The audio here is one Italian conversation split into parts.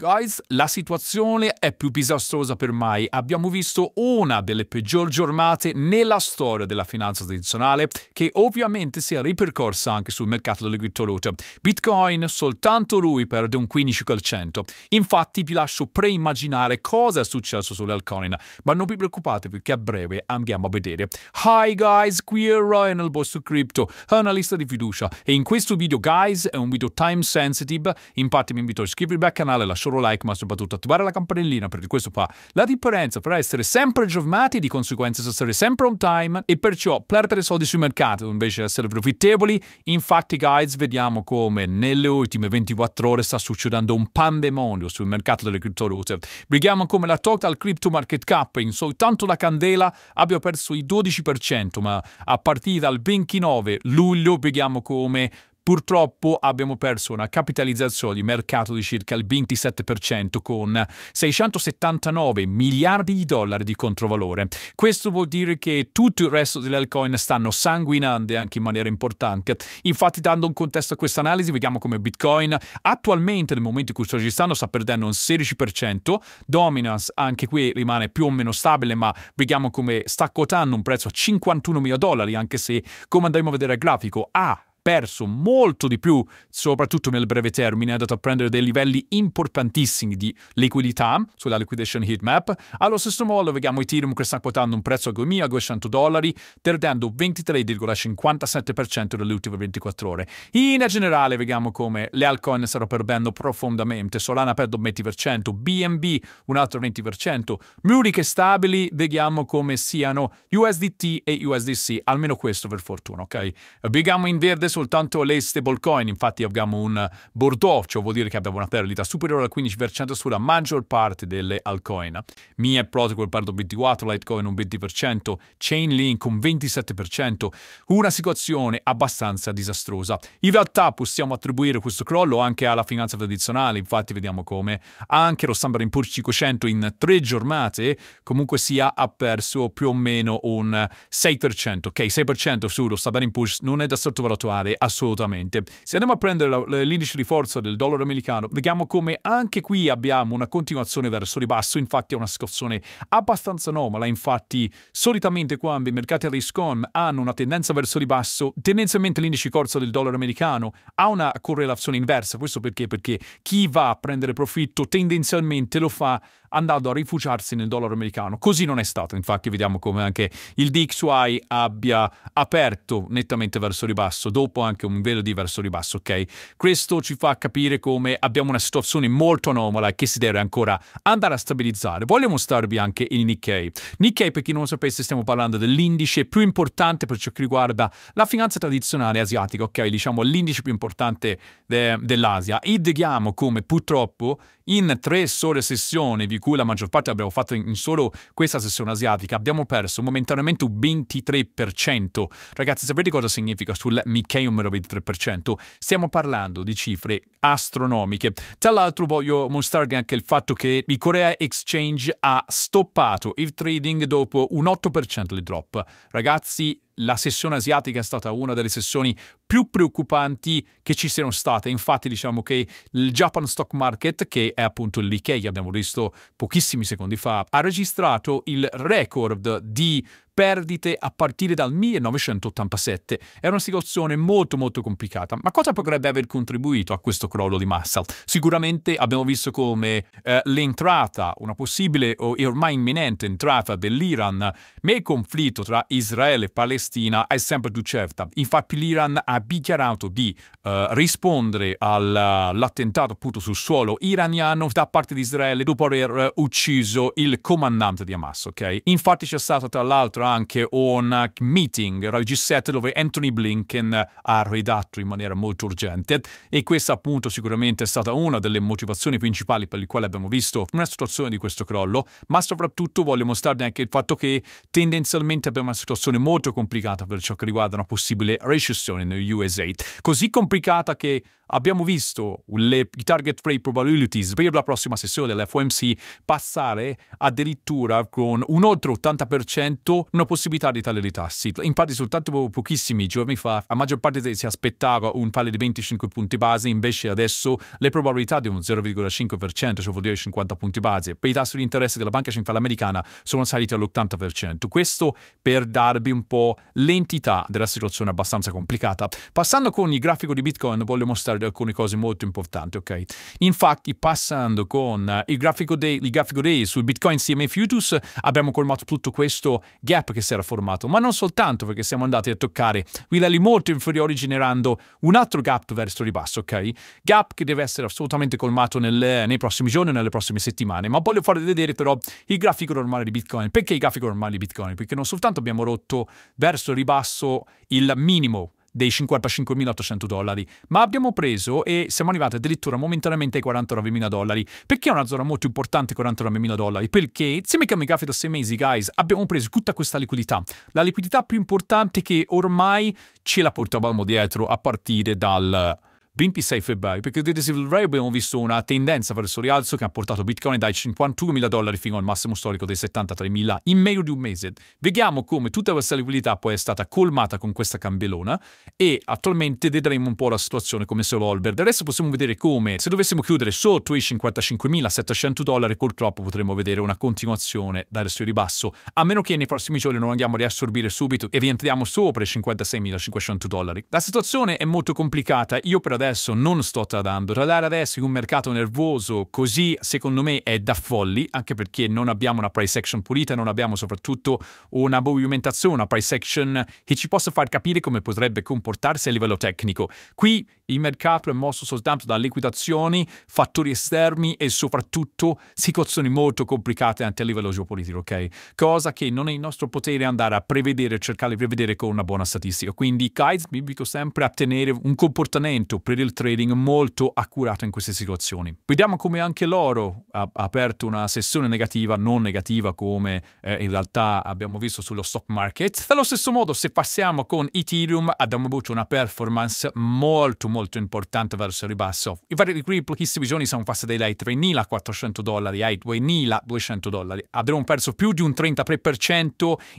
Guys, la situazione è più disastrosa per mai. Abbiamo visto una delle peggiori giornate nella storia della finanza tradizionale, che ovviamente si è ripercorsa anche sul mercato delle criptovalute. Bitcoin, soltanto lui perde un 15%. Infatti vi lascio preimmaginare cosa è successo sull'Alcoin, ma non vi preoccupate perché a breve andiamo a vedere. Hi guys, qui è Ryan, il vostro crypto, analista di fiducia, e in questo video guys è un video time sensitive, infatti mi invito a iscrivervi al canale e lasciare solo like ma soprattutto attivare la campanellina perché questo fa la differenza per essere sempre e di conseguenza essere sempre on time e perciò perdere soldi sui mercati invece essere profittevoli. Infatti guys vediamo come nelle ultime 24 ore sta succedendo un pandemonio sul mercato delle criptovalute. Vediamo come la total crypto market cap in soltanto la candela abbia perso il 12% ma a partire dal 29 luglio vediamo come Purtroppo abbiamo perso una capitalizzazione di mercato di circa il 27% con 679 miliardi di dollari di controvalore. Questo vuol dire che tutto il resto delle altcoin stanno sanguinando anche in maniera importante. Infatti dando un contesto a questa analisi vediamo come Bitcoin attualmente nel momento in cui sto registrando sta perdendo un 16%, Dominance anche qui rimane più o meno stabile ma vediamo come sta quotando un prezzo a 51 mila dollari anche se come andremo a vedere al grafico ha ah, perso molto di più, soprattutto nel breve termine, è andato a prendere dei livelli importantissimi di liquidità sulla liquidation heatmap. Allo stesso modo vediamo Ethereum che sta quotando un prezzo a 2.200 dollari, perdendo 23,57% nelle ultime 24 ore. In generale vediamo come le altcoin stanno perdendo profondamente, Solana perde un 20%, BNB un altro 20%, muri che stabili vediamo come siano USDT e USDC, almeno questo per fortuna, ok? Vediamo in verde su soltanto le stablecoin, infatti abbiamo un Bordeaux, cioè vuol dire che abbiamo una perdita superiore al 15% sulla maggior parte delle altcoin. Mia Protocol perdo 24, Litecoin un 20%, Chainlink un 27%, una situazione abbastanza disastrosa. In realtà possiamo attribuire questo crollo anche alla finanza tradizionale, infatti vediamo come anche lo Standard Poor's 500 in tre giornate comunque sia ha perso più o meno un 6%, ok 6% sullo Standard Poor's non è da sottovalutare fare assolutamente. Se andiamo a prendere l'indice di forza del dollaro americano, vediamo come anche qui abbiamo una continuazione verso il basso, infatti è una scossone abbastanza anomala, infatti solitamente quando i mercati a riscon hanno una tendenza verso il basso, tendenzialmente l'indice di forza del dollaro americano ha una correlazione inversa, questo perché? Perché chi va a prendere profitto tendenzialmente lo fa andando a rifugiarsi nel dollaro americano. Così non è stato, infatti vediamo come anche il DXY abbia aperto nettamente verso ribasso, dopo anche un velo di verso ribasso, ok? Questo ci fa capire come abbiamo una situazione molto anomala che si deve ancora andare a stabilizzare. Voglio mostrarvi anche il Nikkei. Nikkei, per chi non lo sapesse, stiamo parlando dell'indice più importante per ciò che riguarda la finanza tradizionale asiatica, ok? Diciamo l'indice più importante de dell'Asia. Ideghiamo come purtroppo in tre sole sessioni, di cui la maggior parte abbiamo fatto in solo questa sessione asiatica, abbiamo perso momentaneamente un 23%. Ragazzi, sapete cosa significa sul Nikkei un 23%? Stiamo parlando di cifre astronomiche. Tra l'altro voglio mostrarvi anche il fatto che il Korea Exchange ha stoppato il trading dopo un 8% di drop. Ragazzi, la sessione asiatica è stata una delle sessioni più preoccupanti che ci siano state. Infatti diciamo che il Japan Stock Market, che è appunto l'IKEA, abbiamo visto pochissimi secondi fa, ha registrato il record di perdite a partire dal 1987. Era una situazione molto molto complicata. Ma cosa potrebbe aver contribuito a questo crollo di massa? Sicuramente abbiamo visto come eh, l'entrata, una possibile o ormai imminente entrata dell'Iran nel conflitto tra Israele e Palestina è sempre più certa. Infatti l'Iran ha dichiarato di eh, rispondere all'attentato appunto sul suolo iraniano da parte di Israele dopo aver eh, ucciso il comandante di Hamas, ok? Infatti c'è stata tra l'altro anche un uh, meeting, era il G7 dove Anthony Blinken uh, ha redatto in maniera molto urgente e questa appunto sicuramente è stata una delle motivazioni principali per le quali abbiamo visto una situazione di questo crollo, ma soprattutto voglio mostrarvi anche il fatto che tendenzialmente abbiamo una situazione molto complicata per ciò che riguarda una possibile recessione negli USA, così complicata che abbiamo visto le, i target rate probabilities per la prossima sessione dell'FOMC passare addirittura con un oltre 80% una possibilità di tagliare i tassi. Infatti soltanto pochissimi giorni fa la maggior parte si aspettava un palo di 25 punti base, invece adesso le probabilità di un 0,5%, cioè vuol dire 50 punti base, per i tassi di interesse della Banca Centrale Americana sono saliti all'80%. Questo per darvi un po' l'entità della situazione abbastanza complicata. Passando con il grafico di Bitcoin voglio mostrare alcune cose molto importanti, ok? Infatti passando con il grafico dei, il grafico dei sul Bitcoin CME Futures abbiamo colmato tutto questo gap gap che si era formato, ma non soltanto perché siamo andati a toccare livelli molto inferiori generando un altro gap verso il ribasso, ok? Gap che deve essere assolutamente colmato nelle, nei prossimi giorni, nelle prossime settimane, ma voglio farvi vedere però il grafico normale di Bitcoin. Perché il grafico normale di Bitcoin? Perché non soltanto abbiamo rotto verso il ribasso il minimo dei 55.800 dollari, ma abbiamo preso e siamo arrivati addirittura momentaneamente ai 49.000 dollari. Perché è una zona molto importante 49.000 dollari? Perché se che mi caffè da sei mesi, guys, abbiamo preso tutta questa liquidità. La liquidità più importante che ormai ce la portavamo dietro a partire dal 26 febbraio, perché durante il febbraio abbiamo visto una tendenza verso il rialzo che ha portato Bitcoin dai 51.000 dollari fino al massimo storico dei 73.000 in meno di un mese. Vediamo come tutta questa liquidità poi è stata colmata con questa cambelona e attualmente vedremo un po' la situazione come se evolve. Adesso possiamo vedere come se dovessimo chiudere sotto i 55.700 dollari purtroppo potremmo vedere una continuazione dal verso il ribasso, a meno che nei prossimi giorni non andiamo a riassorbire subito e rientriamo sopra i 56.500 dollari. La situazione è molto complicata, io per adesso adesso non sto tradando. Tradare adesso in un mercato nervoso così, secondo me, è da folli, anche perché non abbiamo una price action pulita, non abbiamo soprattutto una movimentazione, una price action che ci possa far capire come potrebbe comportarsi a livello tecnico. Qui il mercato è mosso soltanto da liquidazioni, fattori esterni e soprattutto situazioni molto complicate anche a livello geopolitico, ok? Cosa che non è il nostro potere andare a prevedere, cercare di prevedere con una buona statistica. Quindi, guys, vi invito sempre a tenere un comportamento per il trading molto accurato in queste situazioni. Vediamo come anche l'oro ha aperto una sessione negativa, non negativa come eh, in realtà abbiamo visto sullo stock market. Allo stesso modo, se passiamo con Ethereum, abbiamo avuto una performance molto, molto molto importante verso il ribasso. I vari ripple distribuzioni sono passate dai 3.400 dollari ai 2.200 dollari. Abbiamo perso più di un 33%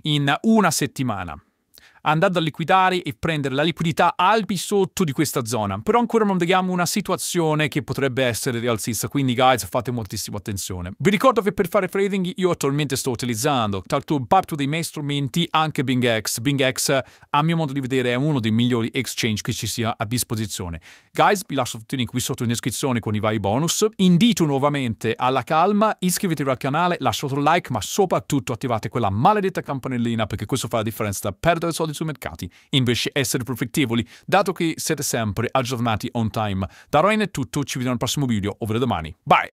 in una settimana andando a liquidare e prendere la liquidità al di sotto di questa zona. Però ancora non vediamo una situazione che potrebbe essere rialzista, quindi guys fate moltissima attenzione. Vi ricordo che per fare trading io attualmente sto utilizzando tra l'altro parte dei miei strumenti anche BingX. BingX a mio modo di vedere è uno dei migliori exchange che ci sia a disposizione. Guys vi lascio tutti i link qui sotto in descrizione con i vari bonus. Indito nuovamente alla calma, iscrivetevi al canale, lasciate un like ma soprattutto attivate quella maledetta campanellina perché questo fa la differenza da perdere soldi sui mercati. Invece essere profittevoli, dato che siete sempre aggiornati on time. Da Roin è tutto, ci vediamo al prossimo video, ovvero domani. Bye!